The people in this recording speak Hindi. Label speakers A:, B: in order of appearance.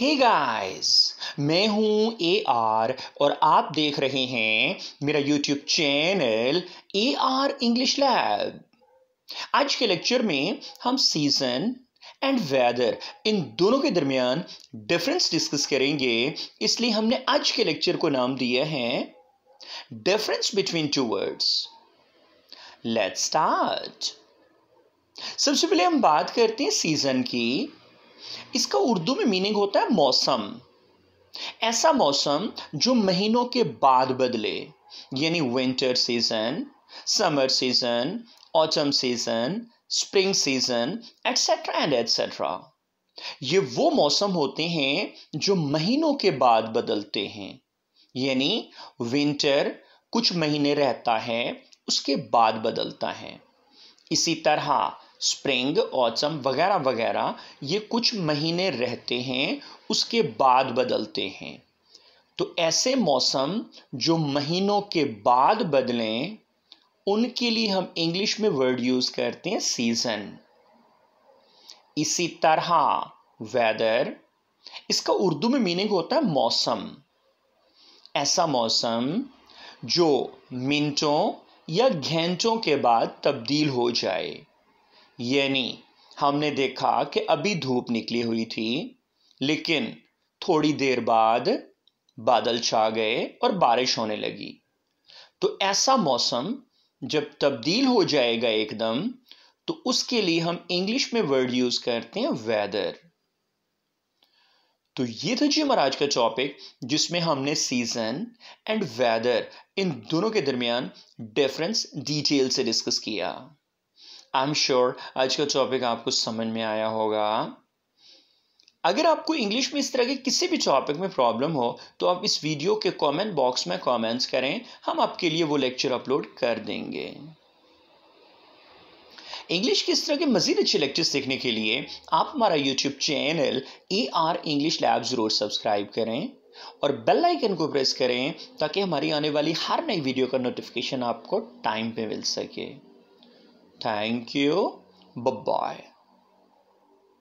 A: हे hey गाइस मैं हूं ए आर और आप देख रहे हैं मेरा YouTube channel A R English lab आज के लेक्चर में हम सीजन एंड वेदर इन दोनों के दरमियान डिफरेंस डिस्कस करेंगे इसलिए हमने आज के लेक्चर को नाम दिया है difference between two words let's start सबसे पहले हम बात करते हैं सीजन की इसका उर्दू में मीनिंग होता है मौसम ऐसा मौसम जो महीनों के बाद बदले यानी winter season summer season autumn season spring season etcetera and etcetera ये वो मौसम होते हैं जो महीनों के बाद बदलते हैं यानी विंटर कुछ महीने रहता है उसके बाद बदलता है इसी तरह स्प्रिंग ऑसम वगैरह वगैरह ये कुछ महीने रहते हैं उसके बाद बदलते हैं तो ऐसे मौसम जो महीनों के बाद बदलें उनके लिए हम इंग्लिश में वर्ड यूज़ करते हैं सीज़न इसी तरह वेदर इसका उर्दू में मीनिंग होता है मौसम ऐसा मौसम जो मिनटों या घंटों के बाद तब्दील हो जाए यानी हमने देखा कि अभी धूप निकली हुई थी लेकिन थोड़ी देर बाद बादल छा गए और बारिश होने लगी तो ऐसा मौसम जब तब्दील हो जाएगा एकदम तो उसके लिए हम इंग्लिश में वर्ड यूज करते हैं वेदर तो ये था जी हमारा आज का टॉपिक जिसमें हमने सीजन एंड वेदर इन दोनों के दरमियान डिफरेंस डिटेल से डिस्कस किया आई एम श्योर आज का टॉपिक आपको समझ में आया होगा अगर आपको इंग्लिश में इस तरह के किसी भी टॉपिक में प्रॉब्लम हो तो आप इस वीडियो के कमेंट बॉक्स में कमेंट्स करें हम आपके लिए वो लेक्चर अपलोड कर देंगे इंग्लिश के इस तरह के मजीद अच्छे लेक्चर्स देखने के लिए आप हमारा YouTube channel A R English lab ज़रूर सब्सक्राइब करें और बेल आइकन को प्रेस करें ताकि हमारी आने वाली हर नई वीडियो का नोटिफिकेशन आपको टाइम पे मिल सके Thank you. Bye bye.